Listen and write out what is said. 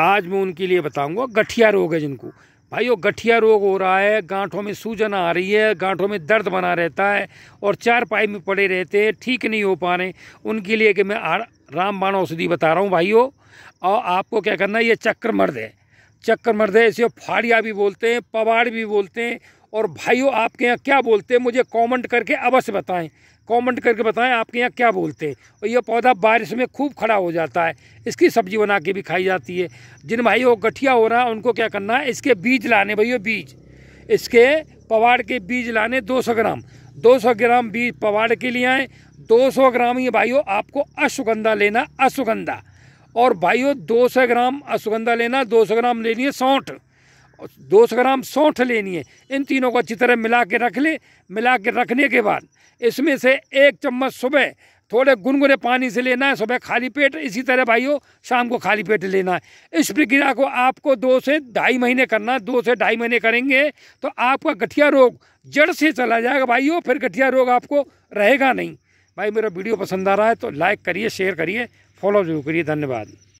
आज मैं उनके लिए बताऊंगा गठिया रोग है जिनको भाई वो गठिया रोग हो रहा है गांठों में सूजन आ रही है गांठों में दर्द बना रहता है और चार पाई में पड़े रहते हैं ठीक नहीं हो पा रहे उनके लिए कि मैं राम बाण औषधि बता रहा हूँ भाइयों और आपको क्या करना है ये चक्कर मर्द है चक्कर मर्द है इसे फाड़िया भी बोलते हैं पवाड़ भी बोलते हैं और भाइयों आपके यहाँ क्या बोलते हैं मुझे कमेंट करके अवश्य बताएं कमेंट करके बताएं आपके यहाँ क्या बोलते हैं और यह पौधा बारिश में खूब खड़ा हो जाता है इसकी सब्जी बना के भी खाई जाती है जिन भाइयों गठिया हो रहा है उनको क्या करना है इसके बीज लाने भैया बीज इसके पवाड़ के बीज लाने 200 ग्राम 200 ग्राम बीज पवाड़ के लिए आए 200 ग्राम ये भाइयों आपको अश्वगंधा लेना अश्वगंधा और भाइयों 200 ग्राम अश्वगंधा लेना 200 ग्राम लेनी है सौठ दो सौ ग्राम सौंठ लेनी है इन तीनों को अच्छी तरह मिला के रख ले मिला के रखने के बाद इसमें से एक चम्मच सुबह थोड़े गुनगुने पानी से लेना है सुबह खाली पेट इसी तरह भाइयों शाम को खाली पेट लेना है इस प्रक्रिया को आपको दो से ढाई महीने करना है दो से ढाई महीने करेंगे तो आपका गठिया रोग जड़ से चला जाएगा भाइयों फिर गठिया रोग आपको रहेगा नहीं भाई मेरा वीडियो पसंद आ रहा है तो लाइक करिए शेयर करिए फॉलो जरूर करिए धन्यवाद